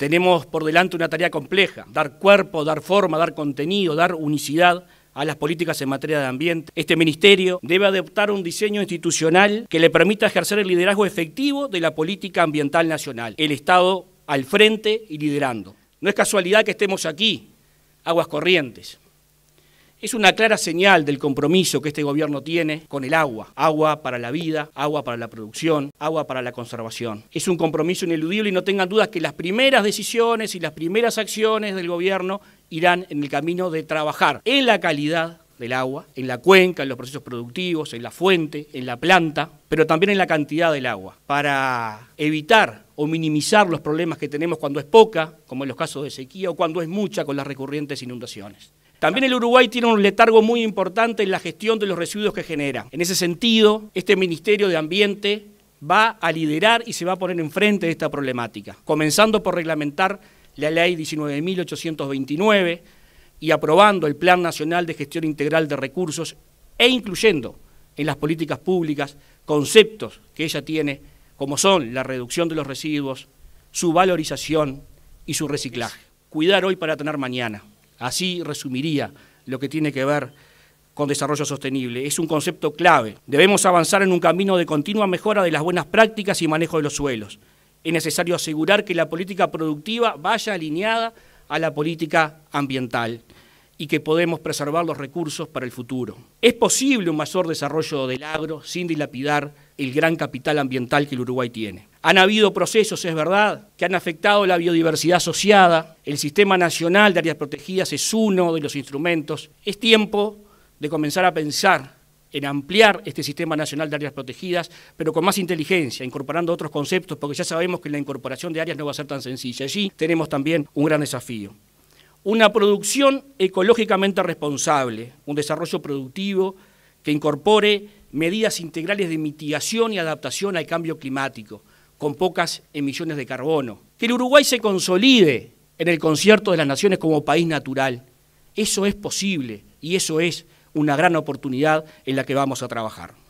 Tenemos por delante una tarea compleja, dar cuerpo, dar forma, dar contenido, dar unicidad a las políticas en materia de ambiente. Este ministerio debe adoptar un diseño institucional que le permita ejercer el liderazgo efectivo de la política ambiental nacional, el Estado al frente y liderando. No es casualidad que estemos aquí, Aguas Corrientes, es una clara señal del compromiso que este gobierno tiene con el agua. Agua para la vida, agua para la producción, agua para la conservación. Es un compromiso ineludible y no tengan dudas que las primeras decisiones y las primeras acciones del gobierno irán en el camino de trabajar en la calidad del agua, en la cuenca, en los procesos productivos, en la fuente, en la planta, pero también en la cantidad del agua, para evitar o minimizar los problemas que tenemos cuando es poca, como en los casos de sequía, o cuando es mucha con las recurrentes inundaciones. También el Uruguay tiene un letargo muy importante en la gestión de los residuos que genera. En ese sentido, este Ministerio de Ambiente va a liderar y se va a poner enfrente de esta problemática, comenzando por reglamentar la ley 19.829 y aprobando el Plan Nacional de Gestión Integral de Recursos e incluyendo en las políticas públicas conceptos que ella tiene, como son la reducción de los residuos, su valorización y su reciclaje. Cuidar hoy para tener mañana. Así resumiría lo que tiene que ver con desarrollo sostenible. Es un concepto clave. Debemos avanzar en un camino de continua mejora de las buenas prácticas y manejo de los suelos. Es necesario asegurar que la política productiva vaya alineada a la política ambiental y que podemos preservar los recursos para el futuro. Es posible un mayor desarrollo del agro sin dilapidar el gran capital ambiental que el Uruguay tiene. Han habido procesos, es verdad, que han afectado la biodiversidad asociada. El Sistema Nacional de Áreas Protegidas es uno de los instrumentos. Es tiempo de comenzar a pensar en ampliar este Sistema Nacional de Áreas Protegidas, pero con más inteligencia, incorporando otros conceptos, porque ya sabemos que la incorporación de áreas no va a ser tan sencilla. Allí tenemos también un gran desafío. Una producción ecológicamente responsable, un desarrollo productivo que incorpore medidas integrales de mitigación y adaptación al cambio climático con pocas emisiones de carbono. Que el Uruguay se consolide en el concierto de las naciones como país natural. Eso es posible y eso es una gran oportunidad en la que vamos a trabajar.